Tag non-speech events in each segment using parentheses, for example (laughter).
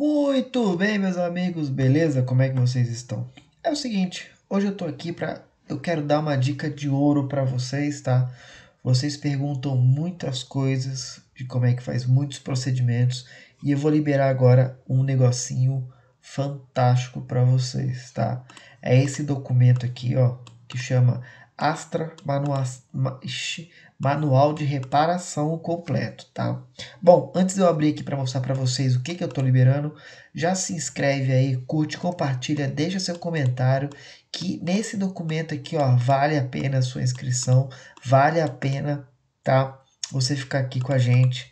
Muito bem, meus amigos, beleza? Como é que vocês estão? É o seguinte, hoje eu tô aqui para eu quero dar uma dica de ouro para vocês, tá? Vocês perguntam muitas coisas de como é que faz muitos procedimentos e eu vou liberar agora um negocinho fantástico para vocês, tá? É esse documento aqui, ó, que chama Astra Manual manual de reparação completo, tá? Bom, antes de eu abrir aqui para mostrar para vocês o que, que eu estou liberando, já se inscreve aí, curte, compartilha, deixa seu comentário, que nesse documento aqui, ó, vale a pena a sua inscrição, vale a pena, tá? Você ficar aqui com a gente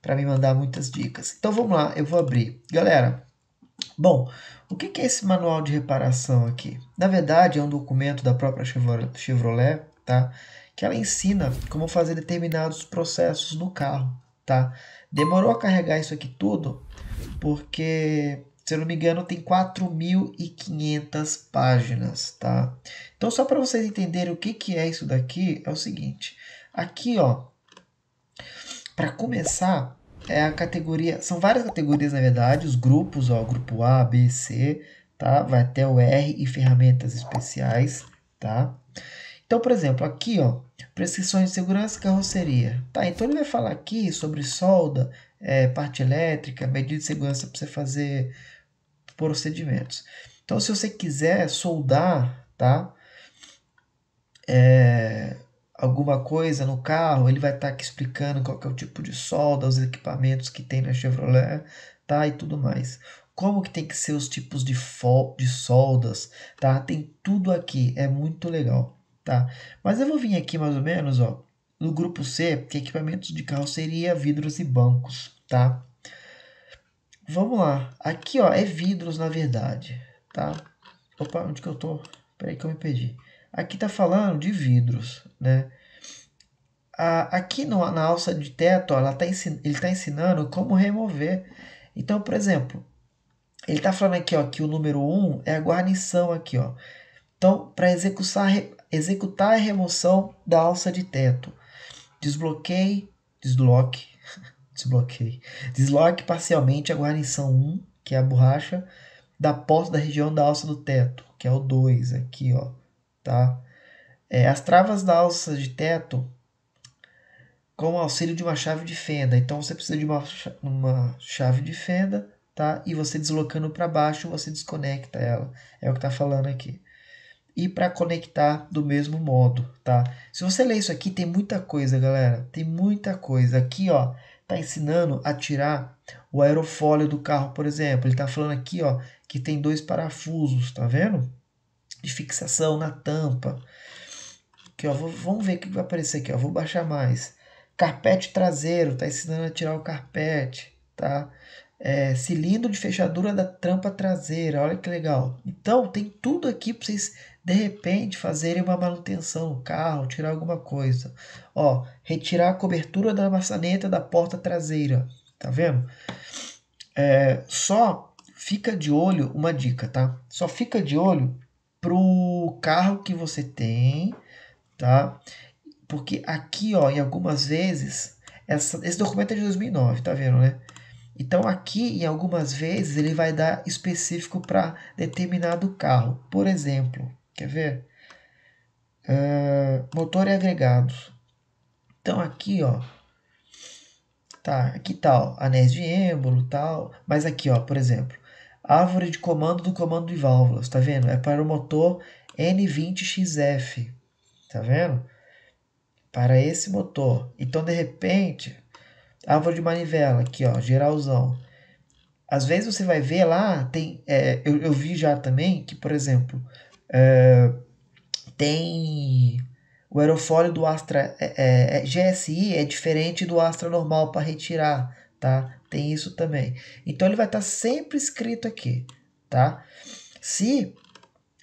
para me mandar muitas dicas. Então vamos lá, eu vou abrir. Galera, Bom, o que é esse manual de reparação aqui? Na verdade, é um documento da própria Chevrolet, tá? que ela ensina como fazer determinados processos no carro, tá? Demorou a carregar isso aqui tudo, porque, se eu não me engano, tem 4.500 páginas, tá? Então, só para vocês entenderem o que, que é isso daqui, é o seguinte. Aqui, ó, para começar, é a categoria, são várias categorias, na verdade, os grupos, ó, grupo A, B, C, tá? Vai até o R e ferramentas especiais, tá? Então, por exemplo, aqui, ó, prescrições de segurança carroceria. Tá, então ele vai falar aqui sobre solda, é, parte elétrica, medida de segurança para você fazer procedimentos. Então, se você quiser soldar, tá? É, alguma coisa no carro, ele vai estar tá aqui explicando qual é o tipo de solda, os equipamentos que tem na Chevrolet, tá? E tudo mais como que tem que ser os tipos de, de soldas, tá? Tem tudo aqui, é muito legal tá? Mas eu vou vir aqui mais ou menos, ó, no grupo C, que é equipamentos de carroceria, vidros e bancos, tá? Vamos lá. Aqui, ó, é vidros, na verdade, tá? Opa, onde que eu tô? Peraí que eu me perdi. Aqui tá falando de vidros, né? A, aqui no, na alça de teto, ó, ela tá ensin, ele tá ensinando como remover. Então, por exemplo, ele tá falando aqui, ó, que o número 1 um é a guarnição aqui, ó. Então, para executar executar a remoção da alça de teto. Desbloqueie, desloque, (laughs) desbloqueie, desloque parcialmente a guarnição 1, que é a borracha, da porta da região da alça do teto, que é o 2 aqui, ó, tá? É, as travas da alça de teto com o auxílio de uma chave de fenda. Então você precisa de uma, uma chave de fenda, tá? E você deslocando para baixo, você desconecta ela. É o que está falando aqui e para conectar do mesmo modo, tá? Se você ler isso aqui, tem muita coisa, galera. Tem muita coisa. Aqui, ó, tá ensinando a tirar o aerofólio do carro, por exemplo. Ele tá falando aqui, ó, que tem dois parafusos, tá vendo? De fixação na tampa. Aqui, ó, vou, vamos ver o que vai aparecer aqui, ó. Vou baixar mais. Carpete traseiro, tá ensinando a tirar o carpete, tá? É, cilindro de fechadura da trampa traseira, olha que legal. Então, tem tudo aqui para vocês de repente fazerem uma manutenção no carro, tirar alguma coisa. Ó, retirar a cobertura da maçaneta da porta traseira, tá vendo? É, só fica de olho, uma dica, tá? Só fica de olho pro carro que você tem, tá? Porque aqui, ó, em algumas vezes, essa, esse documento é de 2009, tá vendo, né? Então, aqui, em algumas vezes, ele vai dar específico para determinado carro. Por exemplo, Quer ver? Uh, motor e agregados. Então aqui, ó. Tá, aqui tal, tá, anéis de êmbolo, tal. Mas aqui, ó, por exemplo, árvore de comando do comando de válvulas, tá vendo? É para o motor N20XF, tá vendo? Para esse motor. Então, de repente, árvore de manivela, aqui, ó, geralzão. Às vezes você vai ver lá, tem, é, eu, eu vi já também que, por exemplo, é, tem o aerofólio do Astra é, é, é GSI é diferente do Astra normal para retirar, tá? Tem isso também. Então ele vai estar tá sempre escrito aqui, tá? Se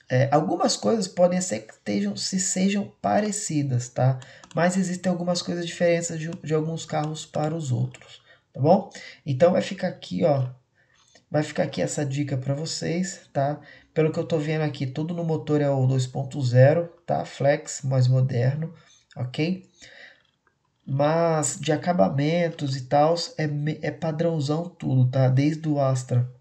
é, algumas coisas podem ser que estejam, se sejam parecidas, tá? Mas existem algumas coisas diferentes de, de alguns carros para os outros, tá bom? Então vai ficar aqui, ó. Vai ficar aqui essa dica para vocês, tá? Pelo que eu estou vendo aqui, tudo no motor é o 2.0, tá? Flex, mais moderno, ok? Mas de acabamentos e tal, é, é padrãozão tudo, tá? Desde o Astra,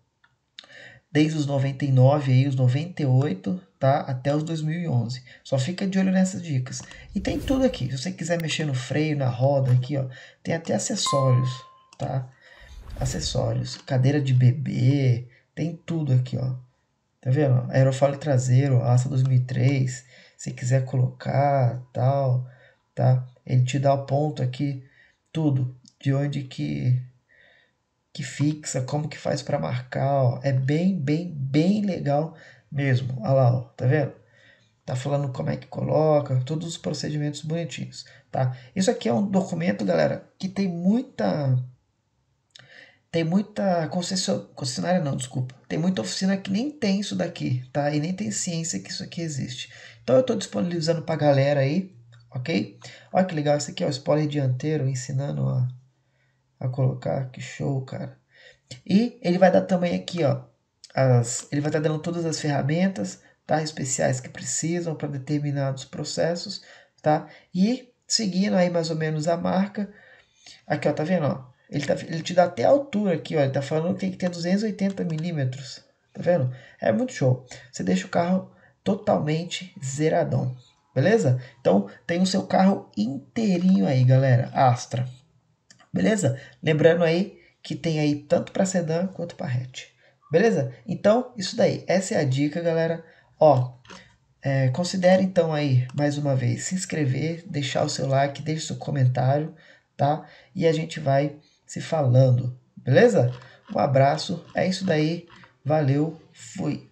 desde os 99 aí, os 98, tá? Até os 2011. Só fica de olho nessas dicas. E tem tudo aqui. Se você quiser mexer no freio, na roda aqui, ó, tem até acessórios, tá? Acessórios, cadeira de bebê, tem tudo aqui, ó. Tá vendo? Aerofólio traseiro, aça 2003. Se quiser colocar, tal, tá? Ele te dá o ponto aqui, tudo. De onde que que fixa, como que faz para marcar, ó. É bem, bem, bem legal mesmo. Olha lá, ó, tá vendo? Tá falando como é que coloca, todos os procedimentos bonitinhos, tá? Isso aqui é um documento, galera, que tem muita tem muita concessionária, não, desculpa. Tem muita oficina que nem tem isso daqui, tá? E nem tem ciência que isso aqui existe. Então eu estou disponibilizando para galera aí, ok? Olha que legal, esse aqui é o spoiler dianteiro, ensinando a, a colocar. Que show, cara. E ele vai dar também aqui, ó. As, ele vai estar tá dando todas as ferramentas tá? especiais que precisam para determinados processos, tá? E seguindo aí mais ou menos a marca. Aqui, ó, tá vendo, ó? Ele, tá, ele te dá até a altura aqui, ó. Ele tá falando que tem que ter 280 milímetros. Tá vendo? É muito show. Você deixa o carro totalmente zeradão. Beleza? Então, tem o seu carro inteirinho aí, galera. Astra. Beleza? Lembrando aí que tem aí tanto para sedã quanto para hatch. Beleza? Então, isso daí. Essa é a dica, galera. Ó, é, considere então aí, mais uma vez, se inscrever, deixar o seu like, deixe seu comentário, tá? E a gente vai se falando, beleza? Um abraço, é isso daí, valeu, fui.